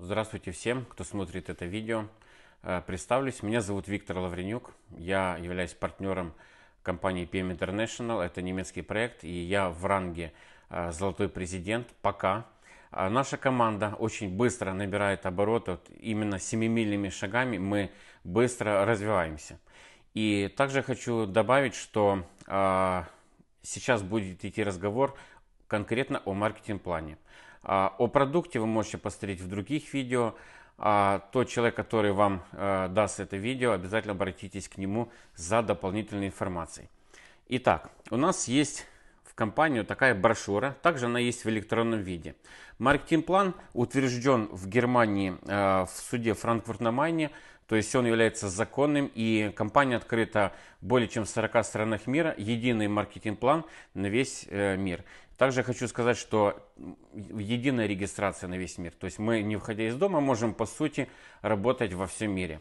Здравствуйте всем, кто смотрит это видео. Э, представлюсь, меня зовут Виктор Лавренюк, я являюсь партнером компании PM International, это немецкий проект, и я в ранге э, «Золотой президент» пока. Э, наша команда очень быстро набирает обороты, вот именно семимильными шагами мы быстро развиваемся. И также хочу добавить, что сейчас будет идти разговор конкретно о маркетинг-плане. А, о продукте вы можете посмотреть в других видео. А тот человек, который вам э, даст это видео, обязательно обратитесь к нему за дополнительной информацией. Итак, у нас есть компанию такая брошюра. Также она есть в электронном виде. Маркетинг-план утвержден в Германии э, в суде Франкфурт на Майне. То есть он является законным, и компания открыта более чем в 40 странах мира. Единый маркетинг-план на весь э, мир. Также хочу сказать, что единая регистрация на весь мир. То есть мы, не выходя из дома, можем, по сути, работать во всем мире.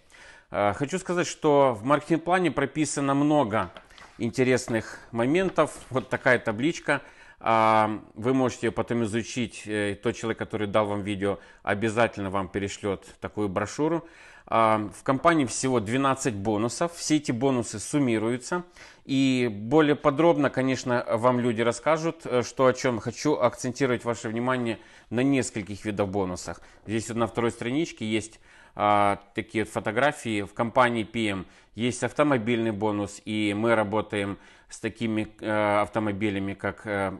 Э, хочу сказать, что в маркетинг-плане прописано много интересных моментов. Вот такая табличка. А, вы можете ее потом изучить. Э, тот человек, который дал вам видео, обязательно вам перешлет такую брошюру. А, в компании всего 12 бонусов. Все эти бонусы суммируются. И более подробно, конечно, вам люди расскажут, э, что о чем. Хочу акцентировать ваше внимание на нескольких видах бонусах. Здесь вот на второй страничке есть а, такие фотографии. В компании PM есть автомобильный бонус, и мы работаем с такими э, автомобилями, как э,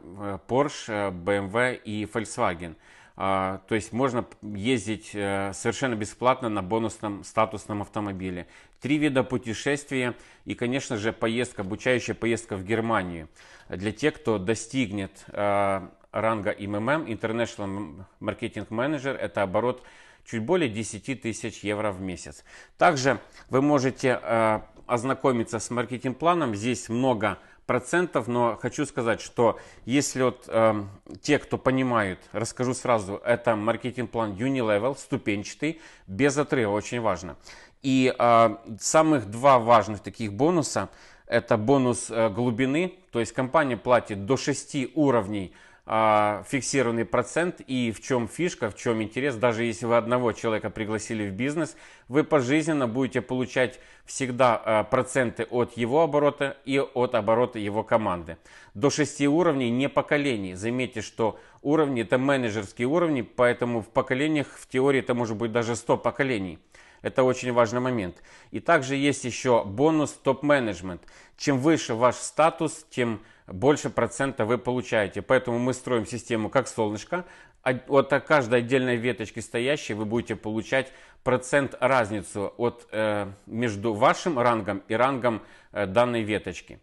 Porsche, э, BMW и Volkswagen. А, то есть можно ездить совершенно бесплатно на бонусном статусном автомобиле. Три вида путешествия и, конечно же, поездка, обучающая поездка в Германию. Для тех, кто достигнет ранга МММ, International Marketing Manager, это оборот чуть более 10 тысяч евро в месяц. Также вы можете э, ознакомиться с маркетинг-планом. Здесь много процентов, но хочу сказать, что если вот э, те, кто понимают, расскажу сразу, это маркетинг-план Unilevel, ступенчатый, без отрыва, очень важно. И э, самых два важных таких бонуса, это бонус э, глубины, то есть компания платит до 6 уровней а, фиксированный процент и в чем фишка, в чем интерес. Даже если вы одного человека пригласили в бизнес, вы пожизненно будете получать всегда а, проценты от его оборота и от оборота его команды. До 6 уровней не поколений. Заметьте, что уровни это менеджерские уровни, поэтому в поколениях в теории это может быть даже 100 поколений. Это очень важный момент. И также есть еще бонус топ-менеджмент. Чем выше ваш статус, тем больше процента вы получаете. Поэтому мы строим систему как солнышко. А от каждой отдельной веточки стоящей вы будете получать процент разницу от, э, между вашим рангом и рангом э, данной веточки.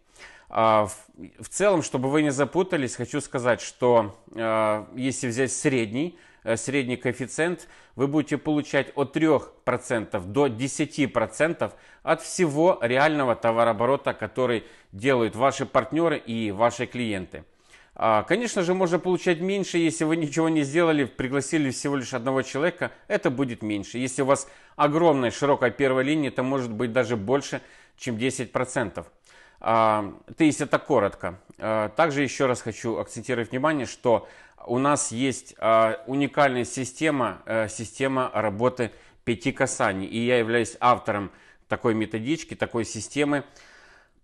А в, целом, чтобы вы не запутались, хочу сказать, что э, если взять средний, Э, средний коэффициент, вы будете получать от 3% до 10% от всего реального товарооборота, который делают ваши партнеры и ваши клиенты. А, конечно же, можно получать меньше, если вы ничего не сделали, пригласили всего лишь одного человека, это будет меньше. Если у вас огромная широкая первая линия, это может быть даже больше, чем 10%. Это а, если так коротко. А, также еще раз хочу акцентировать внимание, что у нас есть а, уникальная система, э, система работы пяти касаний. И я являюсь автором такой методички, такой системы.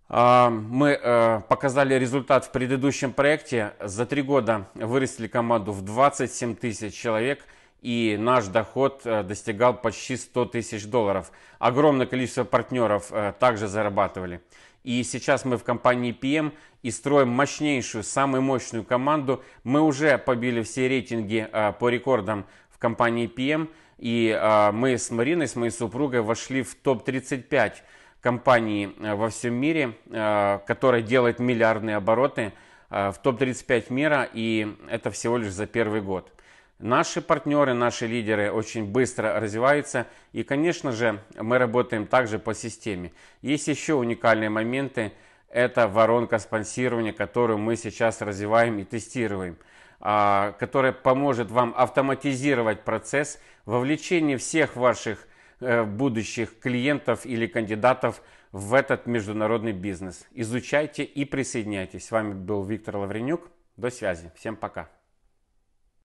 Мы э, показали результат в предыдущем проекте. За три года выросли команду в 27 тысяч человек – и наш доход э, достигал почти 100 тысяч долларов. Огромное количество партнеров э, также зарабатывали. И сейчас мы в компании PM и строим мощнейшую, самую мощную команду. Мы уже побили все рейтинги э, по рекордам в компании PM. И мы с Мариной, с моей супругой, вошли в топ-35 компаний во всем мире, которая делает миллиардные обороты в топ-35 мира. И это всего лишь за первый год. Наши партнеры, наши лидеры очень быстро развиваются. И, конечно же, мы работаем также по системе. Есть еще уникальные моменты. Это воронка спонсирования, которую мы сейчас развиваем и тестируем а, которая поможет вам автоматизировать процесс вовлечения всех ваших э, будущих клиентов или кандидатов в этот международный бизнес. Изучайте и присоединяйтесь. С вами был Виктор Лавренюк. До связи. Всем пока.